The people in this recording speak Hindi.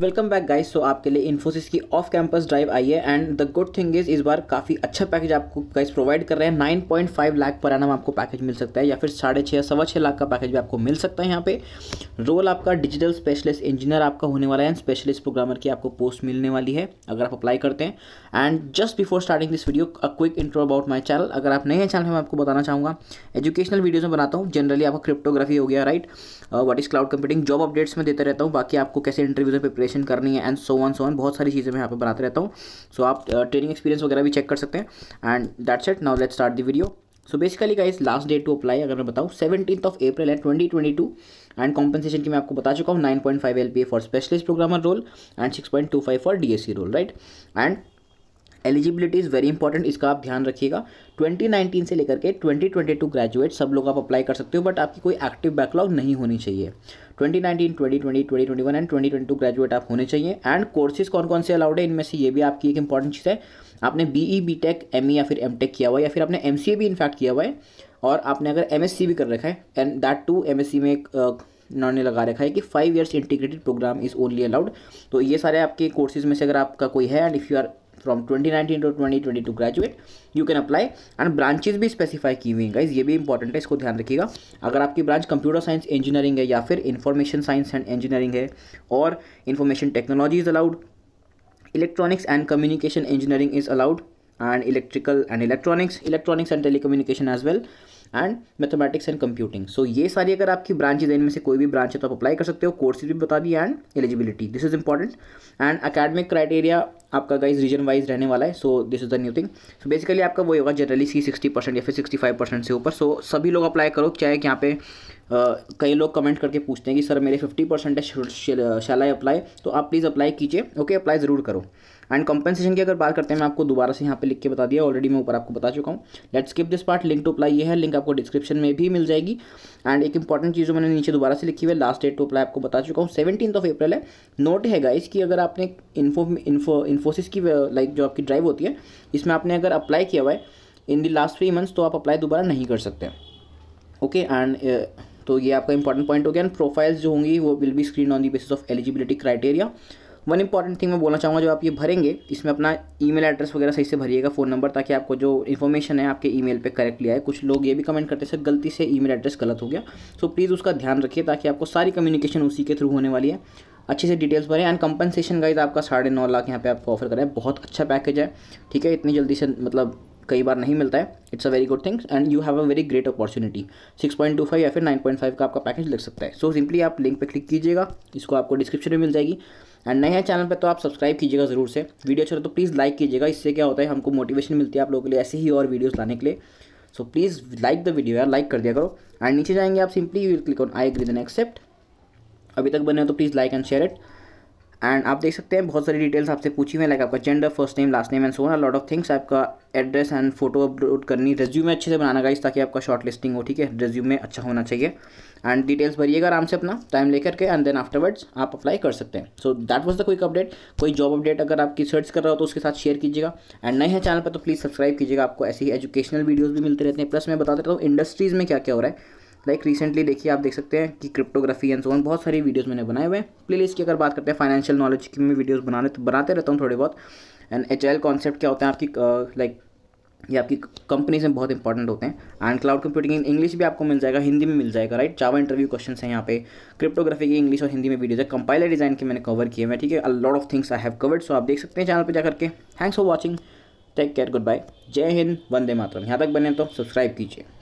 वेलकम बैक गाइस सो आपके लिए इन्फोसिस की ऑफ कैंपस ड्राइव आई है and the good thing is इस बार काफ़ी अच्छा पैकेज आपको गाइस प्रोवाइड कर रहे हैं nine point five lakh per annum आपको पैकेज मिल सकता है या फिर साढ़े छः सवा छः लाख का पैकेज भी आपको मिल सकता है यहाँ पे रोल आपका डिजिटल स्पेशलिस्ट इंजीनियर आपका होने वाला है एंड स्पेशलिस्ट प्रोग्रामर की आपको पोस्ट मिलने वाली है अगर आप अप्लाई करते हैं and just before starting this video a quick intro about my channel अगर आप नए चैनल में आपको बताना चाहूँगा एजुकेशनल वीडियोज़ में बनाता हूँ जनरली आपका क्रिप्टोग्राफी हो गया right what is cloud computing job updates में देते रहता हूँ बाकी आपको कैसे इंटरव्यूज़ में प्रिपरेशन करनी है and so on so on बहुत सारी चीज़ें मैं यहाँ पर बनाते रहता हूँ सो so, आप ट्रेनिंग uh, एक्सपीरियंस वगैरह भी चेक कर सकते हैं and that's it now let start the video so basically guys last date to apply अगर मैं बताऊँ सेवेंटीन ऑफ अप्रैल है twenty twenty two and compensation की मैं आपको बता चुका हूँ nine point five L P A for specialist programmer role and six point two five for D S C role right and eligibility is very important इसका आप ध्यान रखिएगा 2019 से लेकर के 2022 ग्रेजुएट सब लोग आप अप्लाई कर सकते हो बट आपकी कोई एक्टिव बैकलॉग नहीं होनी चाहिए 2019, 2020, 2021 एंड 2022 ग्रेजुएट आप होने चाहिए एंड कोर्सेज कौन कौन से अलाउड है इनमें से ये भी आपकी एक इंपॉर्टेंट चीज़ है आपने B E B Tech M E या फिर एम टेक किया हुआ है या फिर आपने एम सी ए भी इनफैक्ट किया हुआ है और आपने अगर एम एस सी भी कर रखा है and that too M S C में एक उन्होंने लगा रखा है कि five years integrated programme is only allowed तो ये सारे आपके कोर्सेज में से अगर आपका कोई है and if you are from 2019 to twenty twenty two graduate you can apply and branches भी स्पेसिफाई की हुई गाइज ये भी इंपॉर्टेंट है इसको ध्यान रखिएगा अगर आपकी ब्रांच कंप्यूटर साइंस इंजीनियरिंग है या फिर इंफॉर्मेशन साइंस एंड इंजीनियरिंग है और information technology is allowed electronics and communication engineering is allowed electrical and electronics electronics and telecommunication as well and mathematics and computing so ये सारी अगर आपकी ब्रांचेज इनमें से कोई भी ब्रांच है तो आप अप्लाई कर सकते हो कोर्सेज भी बता दिए and eligibility this is important and academic criteria आपका गाइज रीजन वाइज रहने वाला है so this is the new thing so basically आपका वही होगा जनरली सी सिक्सटी परसेंट या फिर सिक्सटी फाइव परसेंट से ऊपर सो so, सभी लोग अप्लाई करो चाहे यहाँ पे कई लोग कमेंट करके पूछते हैं कि सर मेरे फिफ्टी परसेंट है शैल आई अप्लाई तो आप प्लीज़ अप्लाई कीजिए ओके अप्लाई ज़रूर करो एंड कंपनसेशन की अगर बात करते हैं मैं आपको दोबारा से यहाँ पे लिख के बता दिया ऑलरेडी मैं ऊपर आपको बता चुका हूँ let's skip this part link to apply ये है लिंक आपको डिस्क्रिप्शन में भी मिल जाएगी एंड एक इंपॉर्टेंट चीज़ जो मैंने नीचे दोबारा से लिखी हुई है लास्ट डेट टू अप्लाई आपको बता चुका हूँ सेवेंटीन ऑफ अप्रैल है नोट है गाइज कि अगर आपने इन्फो इन्फो इन्फोसिस की लाइक जो आपकी ड्राइव होती है इसमें आपने अगर अप्लाई किया हुआ है in the last three months तो आप अप्लाई दोबारा नहीं कर सकते ओके एंड तो ये आपका इंपॉर्टेंट पॉइंट हो गया एंड प्रोफाइल्स जो होंगी वो will be screen on the basis of eligibility criteria one important thing मैं बोलना चाहूँगा जो आप ये भरेंगे इसमें अपना ईमेल एड्रेस वगैरह सही से भरिएगा फ़ोन नंबर ताकि आपको जो इन्फॉर्मेशन है आपके ईमेल पे करेक्टली आए कुछ लोग ये भी कमेंट करते सर गलती से ईमेल एड्रेस गलत हो गया सो so, प्लीज़ उसका ध्यान रखिए ताकि आपको सारी कम्युनिकेशन उसी के थ्रू होने वाली है अच्छे से डिटेल्स भरें एंड कंपनसेशन गाइज आपका साढ़े नौ लाख यहाँ पे आपको ऑफर करें बहुत अच्छा पैकेज है ठीक है इतनी जल्दी से मतलब कई बार नहीं मिलता है it's a very good things and you have a very great opportunity 6.25 या फिर फाइव का आपका पैकेज लग सकता है सो so, सिंपली आप लिंक पे क्लिक कीजिएगा इसको आपको डिस्क्रिप्शन में मिल जाएगी एंड नए हैं चैनल पर तो आप सब्सक्राइब कीजिएगा ज़रूर से वीडियो अच्छा तो प्लीज़ लाइक कीजिएगा इससे क्या होता है हमको मोटिवेशन मिलती है आप लोगों के लिए ऐसे ही और वीडियोज़ लाने के लिए so please like the video यार लाइक कर दिया करो एंड नीचे जाएंगे आप simply you click on I agree then accept अभी तक बने हो तो please like and share it and आप देख सकते हैं बहुत सारी डिटेल्स आपसे पूछी हुई है लाइक आपका gender first name last name and so on lot of things आपका एड्रेस एंड फोटो अपलोड करनी रेज्यूम अच्छे से बनाना गाइस ताकि आपका शॉर्ट लिस्टिंग हो ठीक है रेज्यूम में अच्छा होना चाहिए एंड डिटेल्स भरिएगा आराम से अपना टाइम लेकर के एंड देन आफ्टरवर्ड्स आप अप्लाई कर सकते हैं so that was the quick update कोई जॉब अपडेट अगर आपकी सर्च कर रहा हो तो उसके साथ शेयर कीजिएगा एंड नए हैं चैनल पर तो प्लीज़ सब्सक्राइब कीजिएगा आपको ऐसी ही एजुकेशनल वीडियोज़ भी मिलते रहते हैं प्लस मैं बता देता हूँ इंडस्ट्रीज़ में क्या क्या हो रहा है लाइक रिसेंटली देखिए आप देख सकते हैं कि क्रिप्टोग्राफी एंड सोन बहुत सारी वीडियोज़ मैंने बनाए हुए हैं प्लेलिस्ट की अगर बात करते हैं फाइनेंशियल नॉलेज की मैं वीडियोज़ बनाने तो बनाते रहता हूँ थोड़े बहुत एंड एच एल कॉन्सेप्ट क्या होते हैं आपकी लाइक ये आपकी कंपनीज में बहुत इंपॉर्टेंट होते हैं and cloud computing in English भी आपको मिल जाएगा हिंदी में मिल जाएगा राइट चावा इंटरव्यू क्वेश्चन है यहाँ पे क्रिप्टोग्राफी की इंग्लिश और हिंदी में वीडियोज है कंपाइलर डिजाइन के मैंने कवर किए हैं ठीक है lot of things I have covered so आप देख सकते हैं चैनल पर जाकर के thanks for watching take care good bye जय हिंद वंदे मातरम यहाँ तक बने तो सब्सक्राइब कीजिए